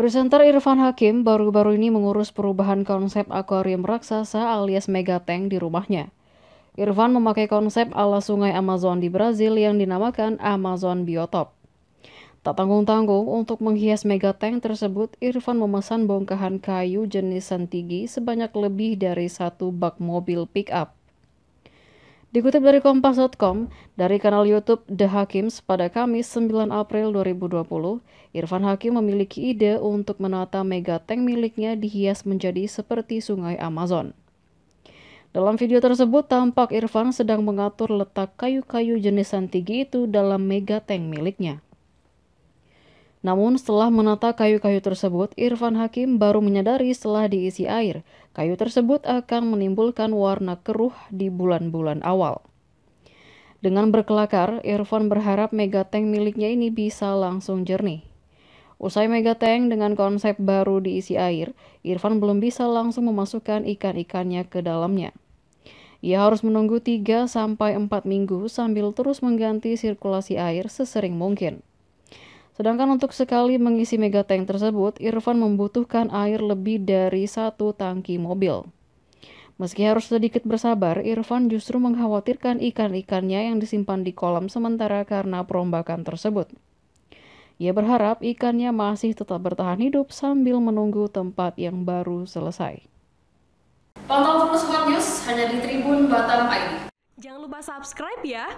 Presenter Irfan Hakim baru-baru ini mengurus perubahan konsep akuarium raksasa alias mega tank di rumahnya. Irfan memakai konsep ala sungai Amazon di Brazil yang dinamakan Amazon Biotop. Tak tanggung-tanggung, untuk menghias mega tank tersebut, Irfan memesan bongkahan kayu jenis santigi sebanyak lebih dari satu bak mobil pick-up. Dikutip dari Kompas.com, dari kanal YouTube The Hakims pada Kamis 9 April 2020, Irfan Hakim memiliki ide untuk menata mega tank miliknya dihias menjadi seperti sungai Amazon. Dalam video tersebut, tampak Irfan sedang mengatur letak kayu-kayu jenis santigi itu dalam mega tank miliknya. Namun setelah menata kayu-kayu tersebut, Irfan Hakim baru menyadari setelah diisi air, kayu tersebut akan menimbulkan warna keruh di bulan-bulan awal. Dengan berkelakar, Irfan berharap megateng miliknya ini bisa langsung jernih. Usai megateng dengan konsep baru diisi air, Irfan belum bisa langsung memasukkan ikan-ikannya ke dalamnya. Ia harus menunggu 3-4 minggu sambil terus mengganti sirkulasi air sesering mungkin. Sedangkan untuk sekali mengisi mega tank tersebut, Irfan membutuhkan air lebih dari satu tangki mobil. Meski harus sedikit bersabar, Irfan justru mengkhawatirkan ikan-ikannya yang disimpan di kolam sementara karena perombakan tersebut. Ia berharap ikannya masih tetap bertahan hidup sambil menunggu tempat yang baru selesai. Pantau terus Hot News hanya di Tribun Batam ID. Jangan lupa subscribe ya!